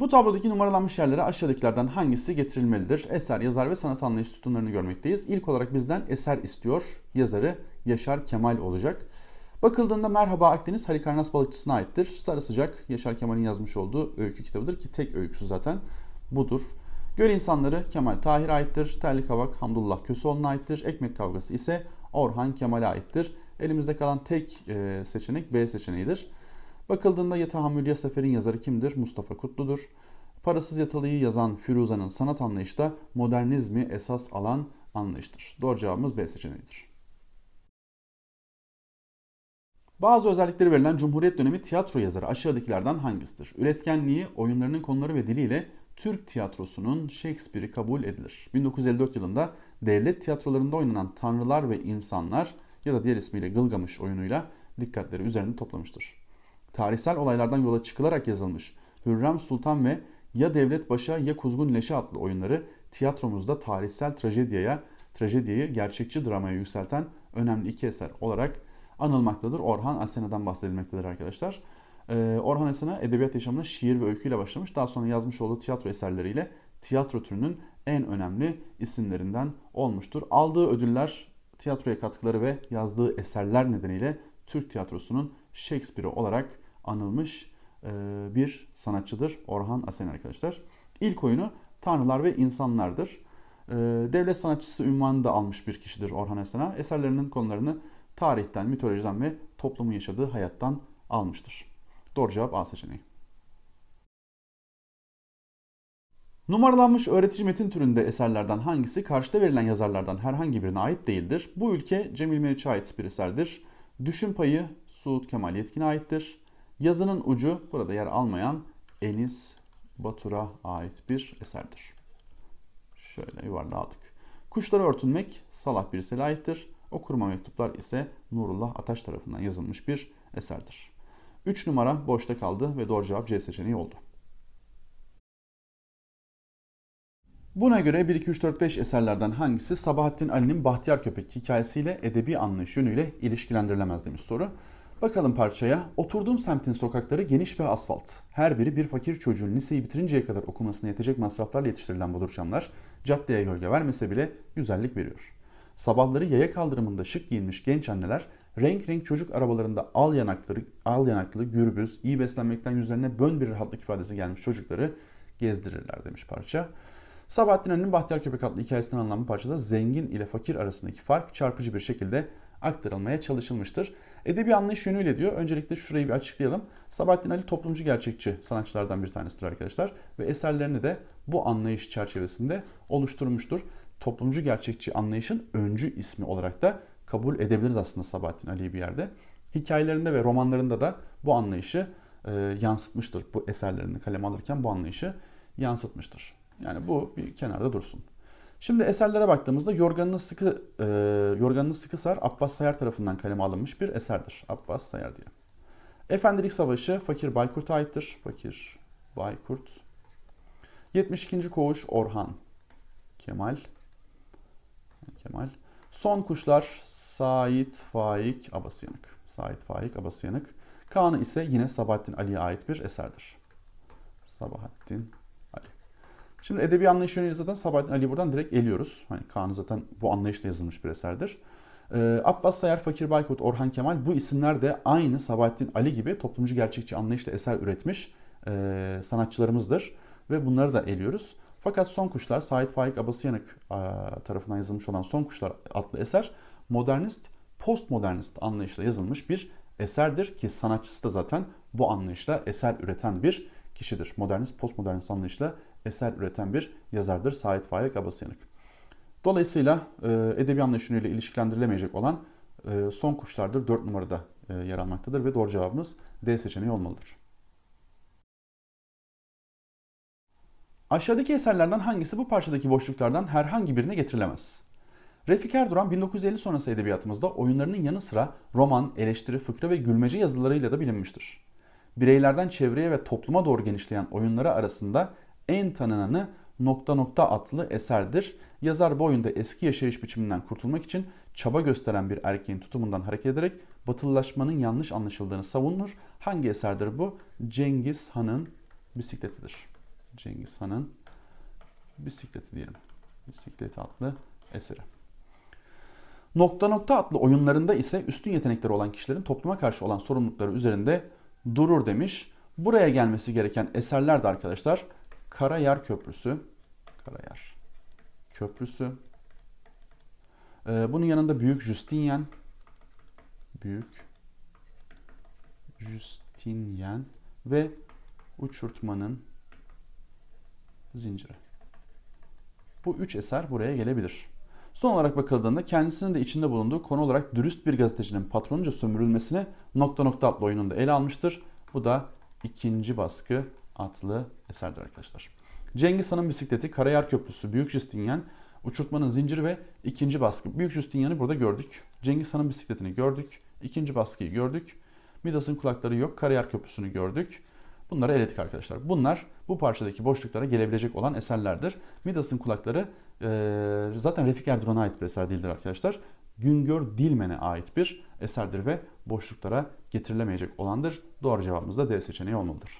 Bu tablodaki numaralanmış yerlere aşağıdakilerden hangisi getirilmelidir? Eser, yazar ve sanat anlayış sütunlarını görmekteyiz. İlk olarak bizden eser istiyor. Yazarı Yaşar Kemal olacak. Bakıldığında Merhaba Akdeniz Halikarnas Balıkçısı'na aittir. Sarı Sıcak Yaşar Kemal'in yazmış olduğu öykü kitabıdır ki tek öyküsü zaten budur. Göl insanları Kemal Tahir aittir. Terli Kavak Hamdullah Köseoğlu'na aittir. Ekmek Kavgası ise Orhan Kemal'e aittir. Elimizde kalan tek e, seçenek B seçeneğidir. Bakıldığında Ya Tahammül Sefer'in yazarı kimdir? Mustafa Kutlu'dur. Parasız Yatalı'yı yazan Firuza'nın sanat anlayışı da modernizmi esas alan anlayıştır. Doğru cevabımız B seçeneğidir. Bazı özellikleri verilen Cumhuriyet dönemi tiyatro yazarı aşağıdakilerden hangisidir? Üretkenliği, oyunlarının konuları ve diliyle Türk tiyatrosunun Shakespeare'i kabul edilir. 1954 yılında devlet tiyatrolarında oynanan Tanrılar ve İnsanlar ya da diğer ismiyle Gılgamış oyunuyla dikkatleri üzerinde toplamıştır tarihsel olaylardan yola çıkılarak yazılmış Hürrem Sultan ve Ya Devlet Başa Ya Kuzgun Leşe adlı oyunları tiyatromuzda tarihsel trajedyaya, trajediyi gerçekçi dramaya yükselten önemli iki eser olarak anılmaktadır. Orhan Asena'dan bahsedilmektedir arkadaşlar. Ee, Orhan Asena edebiyat yaşamına şiir ve öyküyle başlamış. Daha sonra yazmış olduğu tiyatro eserleriyle tiyatro türünün en önemli isimlerinden olmuştur. Aldığı ödüller, tiyatroya katkıları ve yazdığı eserler nedeniyle Türk tiyatrosunun Shakespeare olarak anılmış bir sanatçıdır Orhan Asen arkadaşlar. İlk oyunu Tanrılar ve İnsanlardır. Devlet sanatçısı ünvanını da almış bir kişidir Orhan Asena. Eserlerinin konularını tarihten, mitolojiden ve toplumun yaşadığı hayattan almıştır. Doğru cevap A seçeneği. Numaralanmış öğretici metin türünde eserlerden hangisi karşıda verilen yazarlardan herhangi birine ait değildir? Bu ülke Cemil Meriç'e ait bir eserdir. Düşün payı Suud Kemal Yetkin'e aittir. Yazının ucu burada yer almayan Enis Batur'a ait bir eserdir. Şöyle yuvarlağı Kuşları Kuşlara örtünmek Salah Birsel'e aittir. Okurma mektuplar ise Nurullah Ataş tarafından yazılmış bir eserdir. 3 numara boşta kaldı ve doğru cevap C seçeneği oldu. Buna göre 1 2 3 4 5 eserlerden hangisi Sabahattin Ali'nin Bahtiyar Köpek hikayesiyle edebi anlayış yönüyle ilişkilendirilemez demiş soru. Bakalım parçaya. Oturduğum semtin sokakları geniş ve asfalt. Her biri bir fakir çocuğun liseyi bitirinceye kadar okumasına yetecek masraflarla yetiştirilen bu Bodurçanlar caddeye gölge vermese bile güzellik veriyor. Sabahları yaya kaldırımında şık giyinmiş genç anneler renk renk çocuk arabalarında al yanakları al yanaklı, gürbüz, iyi beslenmekten yüzlerine bön bir rahatlık ifadesi gelmiş çocukları gezdirirler demiş parça. Sabahattin Ali'nin Bahtiyar Köpek adlı hikayesinden anılan parçada zengin ile fakir arasındaki fark çarpıcı bir şekilde aktarılmaya çalışılmıştır. Edebi anlayış yönüyle diyor. Öncelikle şurayı bir açıklayalım. Sabahattin Ali toplumcu gerçekçi sanatçılardan bir tanesidir arkadaşlar. Ve eserlerini de bu anlayış çerçevesinde oluşturmuştur. Toplumcu gerçekçi anlayışın öncü ismi olarak da kabul edebiliriz aslında Sabahattin Ali'yi bir yerde. Hikayelerinde ve romanlarında da bu anlayışı e, yansıtmıştır. Bu eserlerini kaleme alırken bu anlayışı yansıtmıştır. Yani bu bir kenarda dursun. Şimdi eserlere baktığımızda yorganını sıkı e, yorganını sıkı sar Abbas Sayar tarafından kaleme alınmış bir eserdir. Abbas Sayar diye. Efendilik Savaşı Fakir Baykurt'a aittir. Fakir Baykurt. 72. Koğuş Orhan Kemal. Kemal. Son Kuşlar Sait Faik Abasıyanık. Sait Faik Abasıyanık. Kaan'ı ise yine Sabahattin Ali'ye ait bir eserdir. Sabahattin Şimdi edebi anlayış yönüyle zaten Sabahattin Ali buradan direkt eliyoruz. Hani Kaan zaten bu anlayışla yazılmış bir eserdir. Ee, Abbas Sayar, Fakir Baykut, Orhan Kemal bu isimler de aynı Sabahattin Ali gibi toplumcu gerçekçi anlayışla eser üretmiş e, sanatçılarımızdır. Ve bunları da eliyoruz. Fakat Son Kuşlar, Sait Faik Abasıyanık e, tarafından yazılmış olan Son Kuşlar adlı eser modernist, postmodernist anlayışla yazılmış bir eserdir ki sanatçısı da zaten bu anlayışla eser üreten bir kişidir. Modernist, postmodernist anlayışla eser üreten bir yazardır Sait Faik Abasyanık. Dolayısıyla e, edebi anlayış yönüyle ilişkilendirilemeyecek olan e, son kuşlardır 4 numarada e, yer almaktadır ve doğru cevabımız D seçeneği olmalıdır. Aşağıdaki eserlerden hangisi bu parçadaki boşluklardan herhangi birine getirilemez? Refik Erduran 1950 sonrası edebiyatımızda oyunlarının yanı sıra roman, eleştiri, fıkra ve gülmece yazılarıyla da bilinmiştir bireylerden çevreye ve topluma doğru genişleyen oyunları arasında en tanınanı nokta nokta atlı eserdir. Yazar bu oyunda eski yaşayış biçiminden kurtulmak için çaba gösteren bir erkeğin tutumundan hareket ederek batılılaşmanın yanlış anlaşıldığını savunur. Hangi eserdir bu? Cengiz Han'ın bisikletidir. Cengiz Han'ın bisikleti diyelim. Bisiklet adlı eseri. Nokta nokta adlı oyunlarında ise üstün yetenekleri olan kişilerin topluma karşı olan sorumlulukları üzerinde durur demiş. Buraya gelmesi gereken eserler de arkadaşlar Karayar Köprüsü. Karayar Köprüsü. Ee, bunun yanında Büyük Justinian. Büyük Justinian ve Uçurtmanın Zinciri. Bu üç eser buraya gelebilir. Son olarak bakıldığında kendisinin de içinde bulunduğu konu olarak dürüst bir gazetecinin patronunca sömürülmesini nokta nokta adlı oyununda ele almıştır. Bu da ikinci baskı adlı eserdir arkadaşlar. Cengiz Han'ın bisikleti, Karayar Köprüsü, Büyük Justinian, Uçurtmanın Zinciri ve ikinci baskı. Büyük Justinian'ı burada gördük. Cengiz Han'ın bisikletini gördük. ikinci baskıyı gördük. Midas'ın kulakları yok. Karayar Köprüsü'nü gördük. Bunları eledik arkadaşlar. Bunlar bu parçadaki boşluklara gelebilecek olan eserlerdir. Midas'ın kulakları e, zaten Refik Erdoğan'a ait bir eser değildir arkadaşlar. Güngör Dilmen'e ait bir eserdir ve boşluklara getirilemeyecek olandır. Doğru cevabımız da D seçeneği olmalıdır.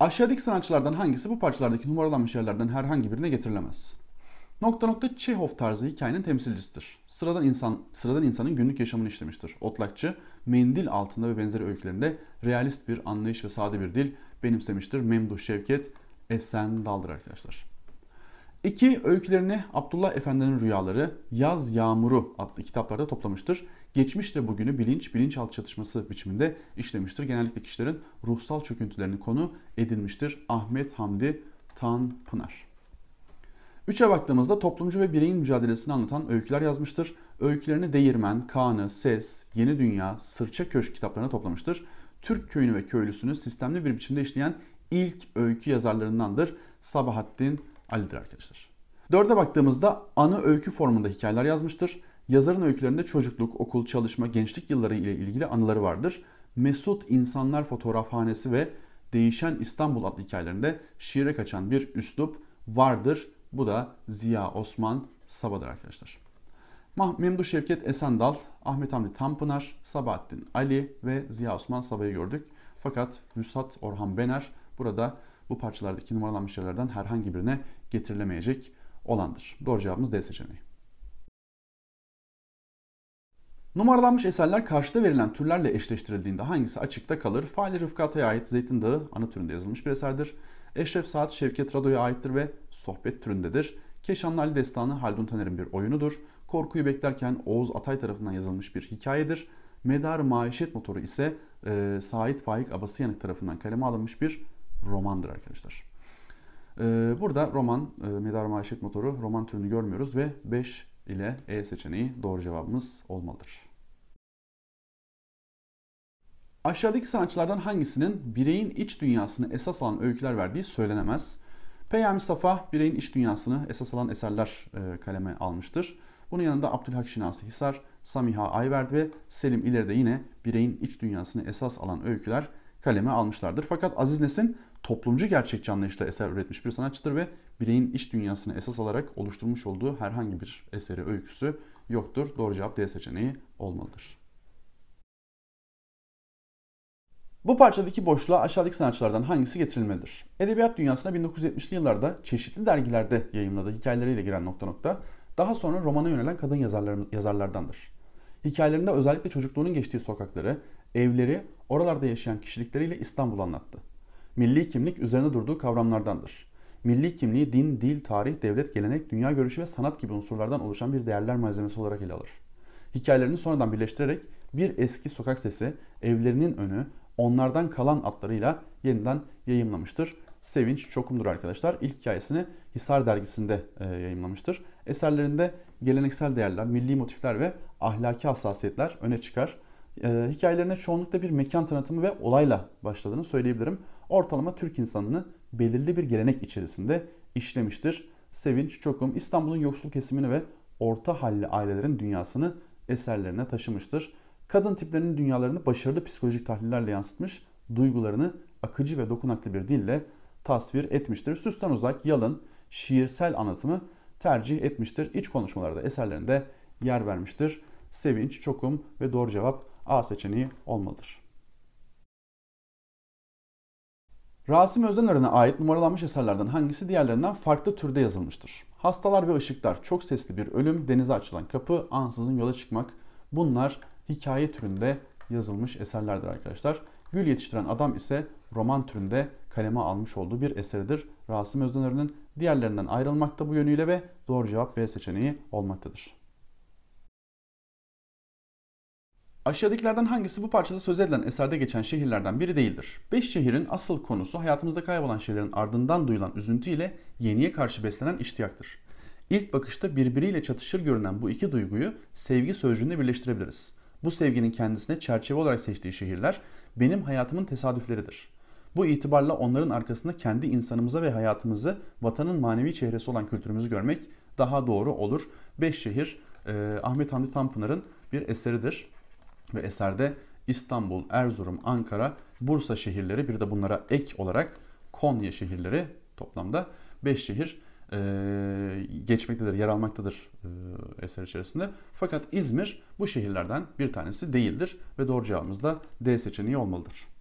Aşağıdaki sanatçılardan hangisi bu parçalardaki numaralanmış yerlerden herhangi birine getirilemez? Nokta nokta Çehov tarzı hikayenin temsilcisidir. Sıradan insan sıradan insanın günlük yaşamını işlemiştir. Otlakçı, mendil altında ve benzeri öykülerinde realist bir anlayış ve sade bir dil benimsemiştir. Memduh Şevket, Esen Daldır arkadaşlar. İki öykülerini Abdullah Efendi'nin Rüyaları, Yaz Yağmuru adlı kitaplarda toplamıştır. Geçmişle bugünü bilinç, bilinçaltı çatışması biçiminde işlemiştir. Genellikle kişilerin ruhsal çöküntülerini konu edinmiştir. Ahmet Hamdi Tanpınar. Üçe baktığımızda toplumcu ve bireyin mücadelesini anlatan öyküler yazmıştır. Öykülerini Değirmen, Kaan'ı, Ses, Yeni Dünya, Sırça Köşk kitaplarına toplamıştır. Türk köyünü ve köylüsünü sistemli bir biçimde işleyen ilk öykü yazarlarındandır Sabahattin Ali'dir arkadaşlar. Dörde baktığımızda anı öykü formunda hikayeler yazmıştır. Yazarın öykülerinde çocukluk, okul, çalışma, gençlik yılları ile ilgili anıları vardır. Mesut İnsanlar Fotoğrafhanesi ve Değişen İstanbul adlı hikayelerinde şiire kaçan bir üslup vardır. Bu da Ziya Osman Saba'dır arkadaşlar. Memduh Şevket Esendal, Ahmet Hamdi Tanpınar, Sabahattin Ali ve Ziya Osman Saba'yı gördük. Fakat Vüsat Orhan Bener burada bu parçalardaki numaralanmış yerlerden herhangi birine getirilemeyecek olandır. Doğru cevabımız D seçeneği. Numaralanmış eserler karşıda verilen türlerle eşleştirildiğinde hangisi açıkta kalır? Fahri Rıfkı ait Zeytin Dağı ana türünde yazılmış bir eserdir. Eşref Saat Şevket Rado'ya aittir ve sohbet türündedir. Keşanlı Ali Destanı Haldun Taner'in bir oyunudur. Korkuyu Beklerken Oğuz Atay tarafından yazılmış bir hikayedir. Medar Maişet Motoru ise e, Sait Faik Abasıyanık tarafından kaleme alınmış bir romandır arkadaşlar. Ee, burada roman, e, Medar Maişet Motoru roman türünü görmüyoruz ve 5 ile E seçeneği doğru cevabımız olmalıdır. Aşağıdaki sanatçılardan hangisinin bireyin iç dünyasını esas alan öyküler verdiği söylenemez. Peyami Safa bireyin iç dünyasını esas alan eserler e, kaleme almıştır. Bunun yanında Abdülhak Şinasi Hisar, Samiha Ayverd ve Selim İleri de yine bireyin iç dünyasını esas alan öyküler kaleme almışlardır. Fakat Aziz Nesin toplumcu gerçekçi anlayışla eser üretmiş bir sanatçıdır ve bireyin iç dünyasını esas alarak oluşturmuş olduğu herhangi bir eseri, öyküsü yoktur. Doğru cevap D seçeneği olmalıdır. Bu parçadaki boşluğa aşağıdaki sanatçılardan hangisi getirilmelidir? Edebiyat dünyasına 1970'li yıllarda çeşitli dergilerde yayımladığı hikayeleriyle giren nokta nokta, daha sonra romana yönelen kadın yazarlar, yazarlardandır. Hikayelerinde özellikle çocukluğunun geçtiği sokakları, evleri, oralarda yaşayan kişilikleriyle İstanbul anlattı. Milli kimlik üzerine durduğu kavramlardandır. Milli kimliği din, dil, tarih, devlet, gelenek, dünya görüşü ve sanat gibi unsurlardan oluşan bir değerler malzemesi olarak ele alır. Hikayelerini sonradan birleştirerek bir eski sokak sesi, evlerinin önü, onlardan kalan atlarıyla yeniden yayımlamıştır. Sevinç Çokum'dur arkadaşlar. İlk hikayesini Hisar dergisinde e, yayımlamıştır. Eserlerinde geleneksel değerler, milli motifler ve ahlaki hassasiyetler öne çıkar. Ee, hikayelerine çoğunlukla bir mekan tanıtımı ve olayla başladığını söyleyebilirim. Ortalama Türk insanını belirli bir gelenek içerisinde işlemiştir. Sevinç Çokum İstanbul'un yoksul kesimini ve orta halli ailelerin dünyasını eserlerine taşımıştır. Kadın tiplerinin dünyalarını başarılı psikolojik tahlillerle yansıtmış, duygularını akıcı ve dokunaklı bir dille tasvir etmiştir. Süsten uzak, yalın, şiirsel anlatımı tercih etmiştir. İç konuşmalarda eserlerinde yer vermiştir. Sevinç, Çokum ve doğru cevap A seçeneği olmalıdır. Rasim Özdenören'e ait numaralanmış eserlerden hangisi diğerlerinden farklı türde yazılmıştır? Hastalar ve Işıklar, çok sesli bir ölüm, denize açılan kapı, ansızın yola çıkmak. Bunlar hikaye türünde yazılmış eserlerdir arkadaşlar. Gül yetiştiren adam ise roman türünde kaleme almış olduğu bir eseridir. Rasim Özdenören'in diğerlerinden ayrılmakta bu yönüyle ve doğru cevap B seçeneği olmaktadır. Aşağıdakilerden hangisi bu parçada söz edilen eserde geçen şehirlerden biri değildir? Beş şehrin asıl konusu hayatımızda kaybolan şeylerin ardından duyulan üzüntü ile yeniye karşı beslenen iştiyaktır. İlk bakışta birbiriyle çatışır görünen bu iki duyguyu sevgi sözcüğünde birleştirebiliriz. Bu sevginin kendisine çerçeve olarak seçtiği şehirler benim hayatımın tesadüfleridir. Bu itibarla onların arkasında kendi insanımıza ve hayatımızı vatanın manevi çehresi olan kültürümüzü görmek daha doğru olur. Beş şehir e, Ahmet Hamdi Tanpınar'ın bir eseridir ve eserde İstanbul, Erzurum, Ankara, Bursa şehirleri bir de bunlara ek olarak Konya şehirleri toplamda 5 şehir e, geçmektedir, yer almaktadır e, eser içerisinde. Fakat İzmir bu şehirlerden bir tanesi değildir ve doğru cevabımız da D seçeneği olmalıdır.